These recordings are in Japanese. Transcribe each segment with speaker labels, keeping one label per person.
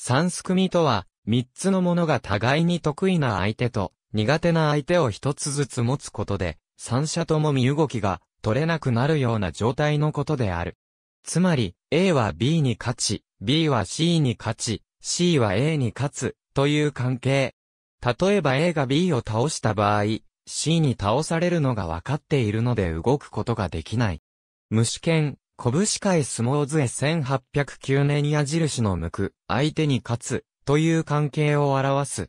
Speaker 1: 三すくみとは、
Speaker 2: 三つのものが互いに得意な相手と、苦手な相手を一つずつ持つことで、三者とも身動きが取れなくなるような状態のことである。つまり、A は B に勝ち、B は C に勝ち、C は A に勝つ、という関係。例えば A が B を倒した場合、C に倒されるのが分かっているので動くことができない。無試験、拳会相撲図へ1809年矢印の向く、相手に勝つ、という関係を表す。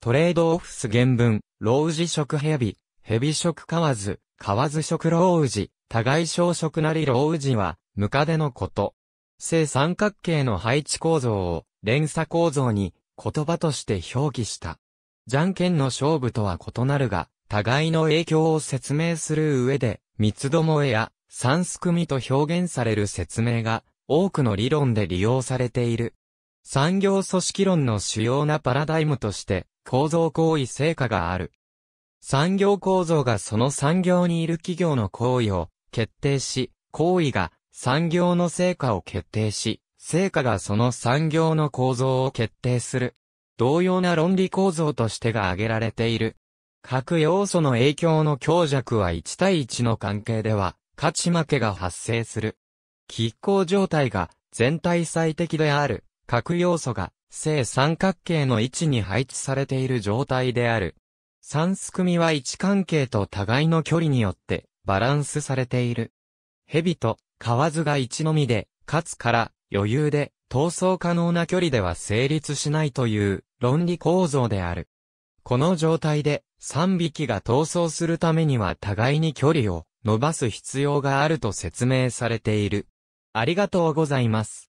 Speaker 2: トレードオフス原文、老子食蛇、蛇食買わず、買わず食老子、互い小食なり老子は、ムカデのこと。正三角形の配置構造を、連鎖構造に、言葉として表記した。じゃんけんの勝負とは異なるが、互いの影響を説明する上で、三つどもえや、三すくみと表現される説明が多くの理論で利用されている。産業組織論の主要なパラダイムとして構造行為成果がある。産業構造がその産業にいる企業の行為を決定し、行為が産業の成果を決定し、成果がその産業の構造を決定する。同様な論理構造としてが挙げられている。各要素の影響の強弱は1対1の関係では勝ち負けが発生する。気候状態が全体最適である。各要素が正三角形の位置に配置されている状態である。三すくみは位置関係と互いの距離によってバランスされている。蛇と蛙が置のみで、かつから余裕で逃走可能な距離では成立しないという論理構造である。この状態で三匹が逃走するためには互いに距離を伸ばす必要があると説明されている。
Speaker 1: ありがとうございます。